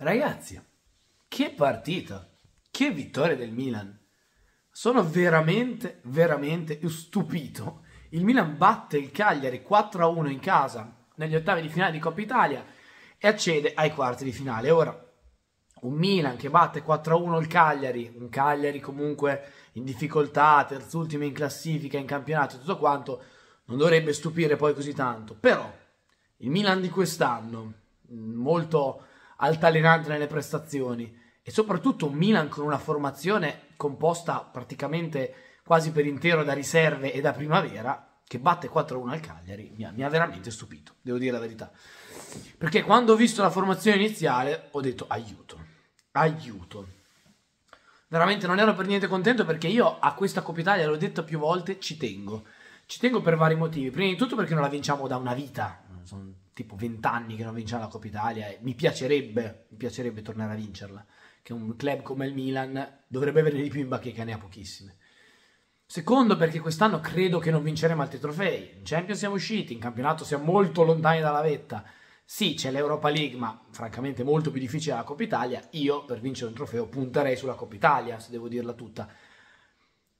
Ragazzi, che partita! Che vittoria del Milan! Sono veramente, veramente stupito. Il Milan batte il Cagliari 4-1 in casa negli ottavi di finale di Coppa Italia e accede ai quarti di finale. Ora, un Milan che batte 4-1 il Cagliari, un Cagliari comunque in difficoltà, terz'ultima in classifica, in campionato e tutto quanto, non dovrebbe stupire poi così tanto. Però il Milan di quest'anno, molto altalenante nelle prestazioni e soprattutto un Milan con una formazione composta praticamente quasi per intero da riserve e da primavera che batte 4-1 al Cagliari mi ha, mi ha, veramente stupito, devo dire la verità. Perché quando ho visto la formazione iniziale ho detto aiuto, aiuto. Veramente non ero per niente contento perché io a questa Coppa Italia, l'ho detto più volte, ci tengo. Ci tengo per vari motivi. Prima di tutto perché non la vinciamo da una vita, sono tipo anni che non vinciamo la Coppa Italia e mi piacerebbe, mi piacerebbe tornare a vincerla, che un club come il Milan dovrebbe averne di più in bacheca, ne ha pochissime. Secondo perché quest'anno credo che non vinceremo altri trofei, in Champions siamo usciti, in campionato siamo molto lontani dalla vetta, sì, c'è l'Europa League, ma francamente molto più difficile la Coppa Italia. Io per vincere un trofeo punterei sulla Coppa Italia, se devo dirla tutta.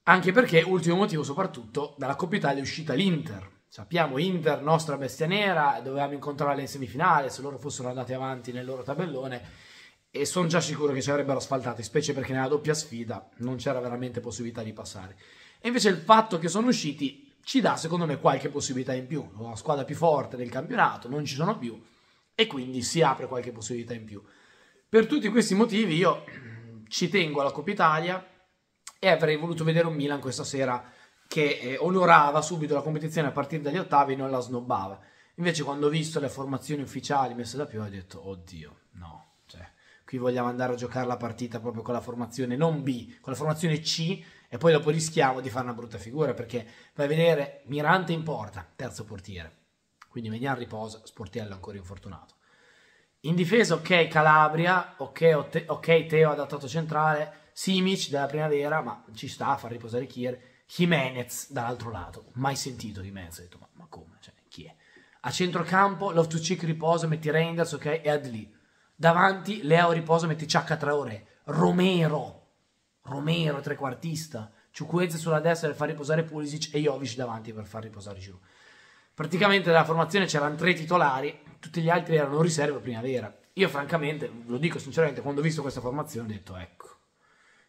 Anche perché, ultimo motivo soprattutto, dalla Coppa Italia è uscita l'Inter sappiamo, Inter, nostra bestia nera, dovevamo incontrarla in semifinale, se loro fossero andati avanti nel loro tabellone e sono già sicuro che ci avrebbero asfaltati, specie perché nella doppia sfida non c'era veramente possibilità di passare. E invece il fatto che sono usciti ci dà secondo me qualche possibilità in più, una squadra più forte del campionato, non ci sono più e quindi si apre qualche possibilità in più. Per tutti questi motivi io ci tengo alla Coppa Italia e avrei voluto vedere un Milan questa sera che eh, onorava subito la competizione a partire dagli ottavi e non la snobbava. Invece quando ho visto le formazioni ufficiali messe da più ho detto oddio, no, cioè, qui vogliamo andare a giocare la partita proprio con la formazione non B, con la formazione C e poi dopo rischiamo di fare una brutta figura perché vai a vedere Mirante in porta, terzo portiere. Quindi Megnan riposa, Sportiello ancora infortunato. In difesa ok Calabria, ok, Ote- Teo adattato centrale, Simic della primavera, ma ci sta a far riposare Kier Jimenez dall'altro lato, mai sentito Jimenez, ho detto ma, ma come, cioè, chi è? A centrocampo Love to Cheek riposa, metti Reinders, ok, e Adli. Davanti Leo riposa, metti Ciacca Traoré, Romero, Romero trequartista, Ciuquezze sulla destra per far riposare Pulisic e Jovic davanti per far riposare Giroud. Praticamente nella formazione c'erano tre titolari, tutti gli altri erano riserve primavera. Io francamente, lo dico sinceramente, quando ho visto questa formazione ho detto ecco,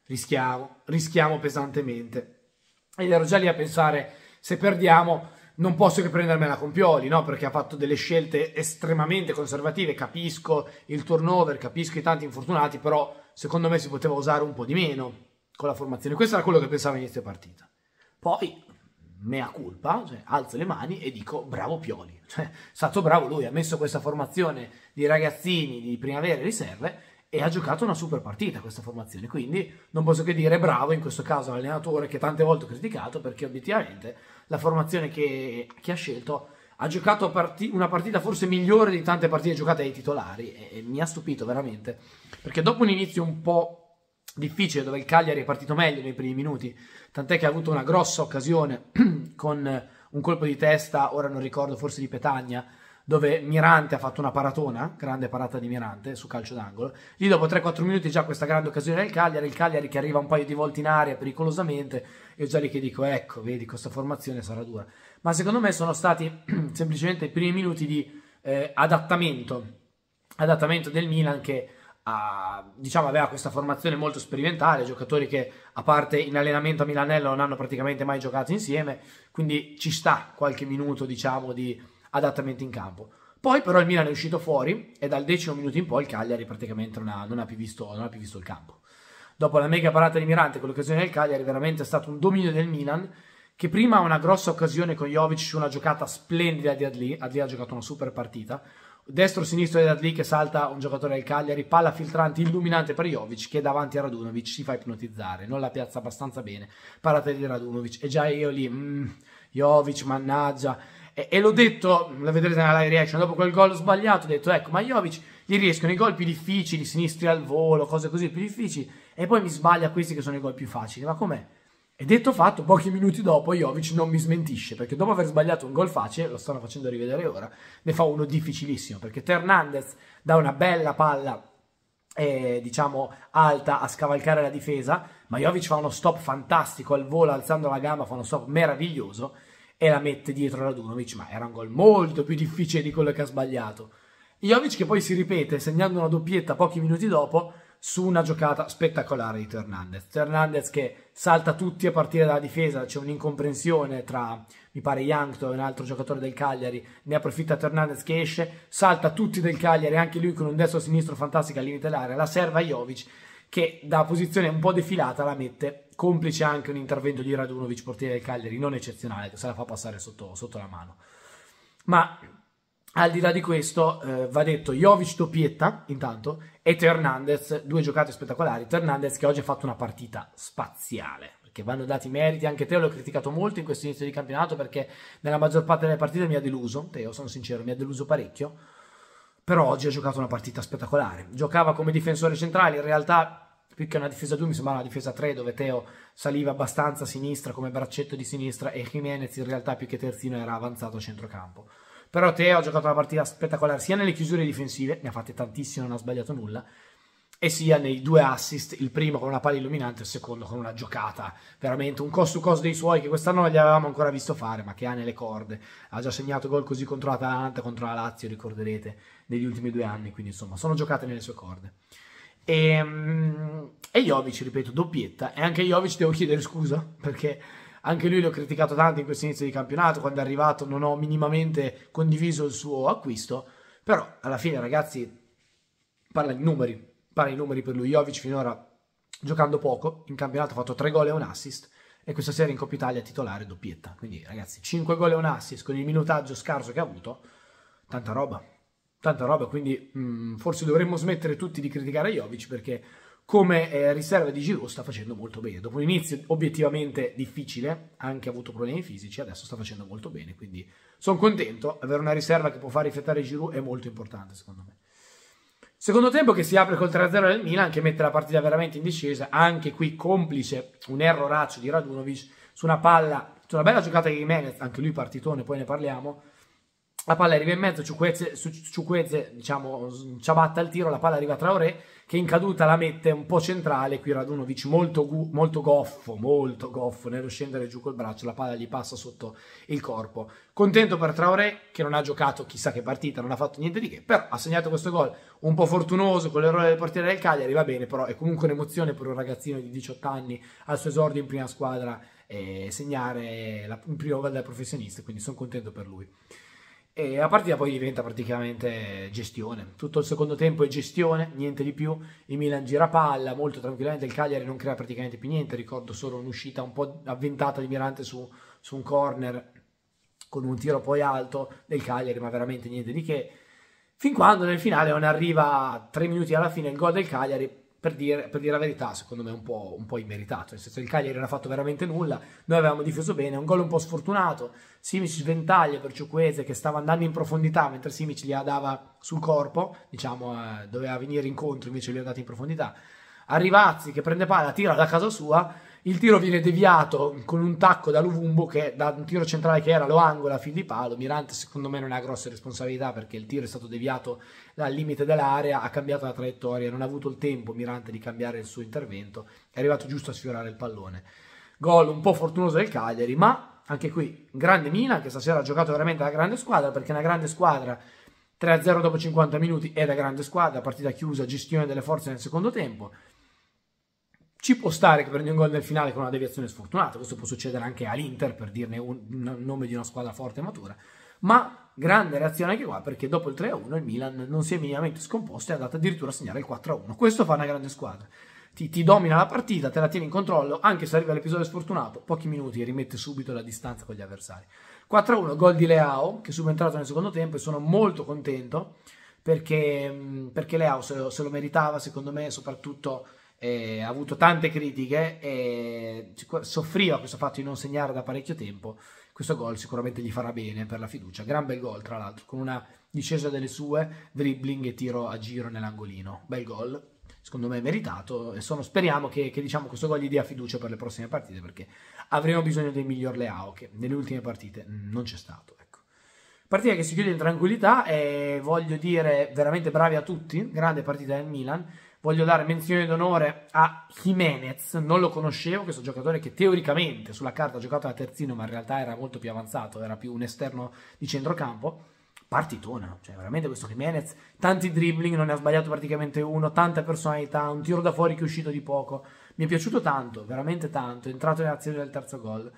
rischiamo, rischiamo pesantemente ed ero già lì a pensare se perdiamo non posso che prendermela con Pioli, no? perché ha fatto delle scelte estremamente conservative, capisco il turnover, capisco i tanti infortunati, però secondo me si poteva usare un po' di meno con la formazione. Questo era quello che pensavo inizio partita. Poi, mea culpa, cioè, alzo le mani e dico bravo Pioli, cioè, è stato bravo lui, ha messo questa formazione di ragazzini di primavera e riserve, e ha giocato una super partita questa formazione, quindi non posso che dire bravo in questo caso all'allenatore che tante volte ho criticato perché obiettivamente la formazione che, che ha scelto ha giocato parti- una partita forse migliore di tante partite giocate ai titolari e, e mi ha stupito veramente perché dopo un inizio un po' difficile dove il Cagliari è partito meglio nei primi minuti, tant'è che ha avuto una grossa occasione con un colpo di testa, ora non ricordo, forse di Petagna, dove Mirante ha fatto una paratona, grande parata di Mirante su calcio d'angolo. Lì dopo 3-4 minuti già questa grande occasione del Cagliari, il Cagliari che arriva un paio di volte in aria pericolosamente, io già lì che dico ecco, vedi, questa formazione sarà dura. Ma secondo me sono stati semplicemente i primi minuti di eh, adattamento, adattamento del Milan che ha, ah, diciamo, aveva questa formazione molto sperimentale, giocatori che a parte in allenamento a Milanello non hanno praticamente mai giocato insieme, quindi ci sta qualche minuto diciamo di adattamento in campo. Poi però il Milan è uscito fuori e dal decimo minuto in poi il Cagliari praticamente non ha, non ha, più, visto, non ha più, visto, il campo. Dopo la mega parata di Mirante con l'occasione del Cagliari, veramente è stato un dominio del Milan che prima ha una grossa occasione con Jovic su una giocata splendida di Adli, Adli ha giocato una super partita, destro-sinistro di Adli che salta un giocatore del Cagliari, palla filtrante illuminante per Jovic che davanti a Radunovic si fa ipnotizzare, non la piazza abbastanza bene, parata di Radunovic e già io lì, mm, Jovic mannaggia e, e l'ho detto, la vedrete nella live reaction, dopo quel gol sbagliato, ho detto, ecco, ma Jovic gli riescono i gol più difficili, sinistri al volo, cose così più difficili, e poi mi sbaglia questi che sono i gol più facili. Ma com'è? E detto fatto, pochi minuti dopo Jovic non mi smentisce, perché dopo aver sbagliato un gol facile, lo stanno facendo rivedere ora, ne fa uno difficilissimo, perché Hernandez dà una bella palla, eh, diciamo, alta a scavalcare la difesa, ma Jovic fa uno stop fantastico al volo, alzando la gamba, fa uno stop meraviglioso, e la mette dietro Radunovic, ma era un gol molto più difficile di quello che ha sbagliato. Jovic che poi si ripete segnando una doppietta pochi minuti dopo su una giocata spettacolare di Fernandez. Fernandez che salta tutti a partire dalla difesa, c'è un'incomprensione tra, mi pare, Yankto e un altro giocatore del Cagliari, ne approfitta Fernandez che esce, salta tutti del Cagliari, anche lui con un destro-sinistro fantastico al limite dell'area, la serva Jovic che da posizione un po' defilata la mette complice anche un intervento di Radunovic, portiere del Cagliari, non eccezionale, che se la fa passare sotto, sotto la mano. Ma al di là di questo, eh, va detto Jovic doppietta, intanto, e Teo Hernandez, due giocate spettacolari. Teo Hernandez che oggi ha fatto una partita spaziale, perché vanno dati meriti. Anche Teo l'ho criticato molto in questo inizio di campionato, perché nella maggior parte delle partite mi ha deluso. Teo, sono sincero, mi ha deluso parecchio però oggi ha giocato una partita spettacolare. Giocava come difensore centrale, in realtà più che una difesa 2 mi sembrava una difesa 3 dove Teo saliva abbastanza a sinistra come braccetto di sinistra e Jimenez in realtà più che terzino era avanzato a centrocampo. Però Teo ha giocato una partita spettacolare sia nelle chiusure difensive, ne ha fatte tantissime, non ha sbagliato nulla, e sia nei due assist, il primo con una palla illuminante, e il secondo con una giocata, veramente un cos su cos dei suoi che quest'anno non gli avevamo ancora visto fare, ma che ha nelle corde, ha già segnato gol così contro l'Atalanta, contro la Lazio, ricorderete, negli ultimi due anni, quindi insomma sono giocate nelle sue corde. E, ehm, e Jovic, ripeto, doppietta, e anche Jovic devo chiedere scusa, perché anche lui l'ho criticato tanto in questo inizio di campionato, quando è arrivato non ho minimamente condiviso il suo acquisto, però alla fine ragazzi, parla di numeri, pare i numeri per lui. Jovic finora giocando poco, in campionato ha fatto 3 gol e un assist e questa sera in Coppa Italia titolare doppietta. Quindi ragazzi, 5 gol e un assist con il minutaggio scarso che ha avuto, tanta roba, tanta roba, quindi mh, mm, forse dovremmo smettere tutti di criticare Jovic perché come eh, riserva di Giroud sta facendo molto bene. Dopo un inizio obiettivamente difficile, anche ha avuto problemi fisici, adesso sta facendo molto bene, quindi sono contento. Avere una riserva che può far riflettere Giroud è molto importante secondo me. Secondo tempo che si apre col 3-0 del Milan che mette la partita veramente in discesa, anche qui complice un erroraccio di Radunovic su una palla, su una bella giocata di Jimenez, anche lui partitone, poi ne parliamo, la palla arriva in mezzo, Ciuquezze, diciamo, ciabatta al tiro, la palla arriva a Traoré, che in caduta la mette un po' centrale, qui Radunovic molto, molto goffo, molto goffo, nello scendere giù col braccio, la palla gli passa sotto il corpo. Contento per Traoré, che non ha giocato chissà che partita, non ha fatto niente di che, però ha segnato questo gol un po' fortunoso, con l'errore del portiere del Cagliari, va bene, però è comunque un'emozione per un ragazzino di 18 anni al suo esordio in prima squadra, eh, segnare la, un primo gol da professionista, quindi sono contento per lui. E la partita poi diventa praticamente gestione. Tutto il secondo tempo è gestione, niente di più. Il Milan gira palla molto tranquillamente. Il Cagliari non crea praticamente più niente. Ricordo solo un'uscita un po' avventata di Mirante su, su un corner con un tiro poi alto del Cagliari, ma veramente niente di che. Fin quando nel finale non arriva tre minuti alla fine il gol del Cagliari, per dire, per dire, la verità, secondo me un po', un po' immeritato, nel senso che il Cagliari non ha fatto veramente nulla, noi avevamo difeso bene, un gol un po' sfortunato, Simic sventaglia per Ciuquese che stava andando in profondità mentre Simic gli dava sul corpo, diciamo eh, doveva venire incontro invece gli è andato in profondità, Arrivazzi che prende palla, tira da casa sua, il tiro viene deviato con un tacco da Luvumbo che da un tiro centrale che era lo angola a fil di palo. Mirante secondo me non ha grosse responsabilità perché il tiro è stato deviato dal limite dell'area, ha cambiato la traiettoria, non ha avuto il tempo Mirante di cambiare il suo intervento, è arrivato giusto a sfiorare il pallone. Gol un po' fortunoso del Cagliari, ma anche qui grande Mina che stasera ha giocato veramente da grande squadra perché è una grande squadra 3-0 dopo 50 minuti è da grande squadra, partita chiusa, gestione delle forze nel secondo tempo. Ci può stare che prendi un gol nel finale con una deviazione sfortunata, questo può succedere anche all'Inter per dirne un, un nome di una squadra forte e matura, ma grande reazione anche qua perché dopo il 3-1 il Milan non si è minimamente scomposto e è andato addirittura a segnare il 4-1. Questo fa una grande squadra. Ti, ti, domina la partita, te la tiene in controllo, anche se arriva l'episodio sfortunato, pochi minuti e rimette subito la distanza con gli avversari. 4-1, gol di Leao, che è subentrato nel secondo tempo e sono molto contento perché, perché Leao se se lo meritava, secondo me, soprattutto eh, ha avuto tante critiche e soffriva questo fatto di non segnare da parecchio tempo. Questo gol sicuramente gli farà bene per la fiducia. Gran bel gol, tra l'altro, con una discesa delle sue, dribbling e tiro a giro nell'angolino. Bel gol, secondo me meritato. E sono, speriamo che, che diciamo, questo gol gli dia fiducia per le prossime partite, perché avremo bisogno del miglior Leao, che nelle ultime partite non c'è stato. Ecco. Partita che si chiude in tranquillità e voglio dire veramente bravi a tutti, grande partita del Milan voglio dare menzione d'onore a Jimenez, non lo conoscevo, questo giocatore che teoricamente sulla carta ha giocato da terzino, ma in realtà era molto più avanzato, era più un esterno di centrocampo. Partitona, cioè veramente questo Jimenez, tanti dribbling, non ne ha sbagliato praticamente uno, tanta personalità, un tiro da fuori che è uscito di poco. Mi è piaciuto tanto, veramente tanto, è entrato in azione del terzo gol.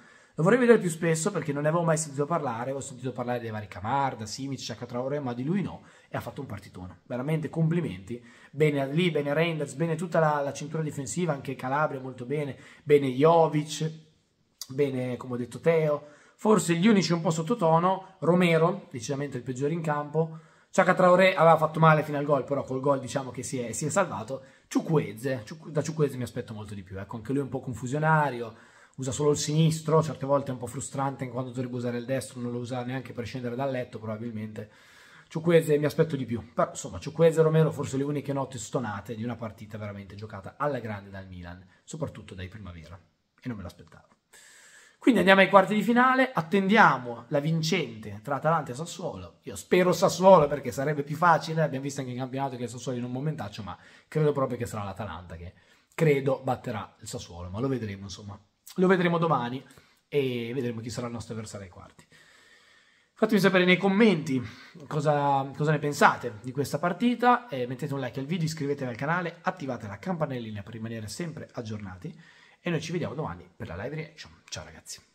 Lo vorrei vedere più spesso perché non ne avevo mai sentito parlare, Ho sentito parlare dei vari Camarda, Simic, Ciacatraore, ma di lui no, e ha fatto un partitone. Veramente complimenti. Bene lì, bene Reinders, bene tutta la, la, cintura difensiva, anche Calabria molto bene, bene Jovic, bene come ho detto Teo, forse gli unici un po' sottotono, Romero, decisamente il peggiore in campo, Ciaca aveva fatto male fino al gol, però col gol diciamo che si è, si è salvato, Ciuquezze, da Ciuquezze mi aspetto molto di più, ecco, anche lui è un po' confusionario, usa solo il sinistro, certe volte è un po' frustrante in quanto dovrebbe usare il destro, non lo usa neanche per scendere dal letto probabilmente. Ciuqueze mi aspetto di più, però insomma Ciuqueze e Romero forse le uniche note stonate di una partita veramente giocata alla grande dal Milan, soprattutto dai Primavera, e non me l'aspettavo. Quindi andiamo ai quarti di finale, attendiamo la vincente tra Atalanta e Sassuolo. Io spero Sassuolo perché sarebbe più facile, abbiamo visto anche in campionato che il Sassuolo in un momentaccio, ma credo proprio che sarà l'Atalanta che credo batterà il Sassuolo, ma lo vedremo insomma. Lo vedremo domani e vedremo chi sarà il nostro avversario ai quarti. Fatemi sapere nei commenti cosa, cosa ne pensate di questa partita, eh, mettete un like al video, iscrivetevi al canale, attivate la campanellina per rimanere sempre aggiornati e noi ci vediamo domani per la live reaction. Ciao ragazzi!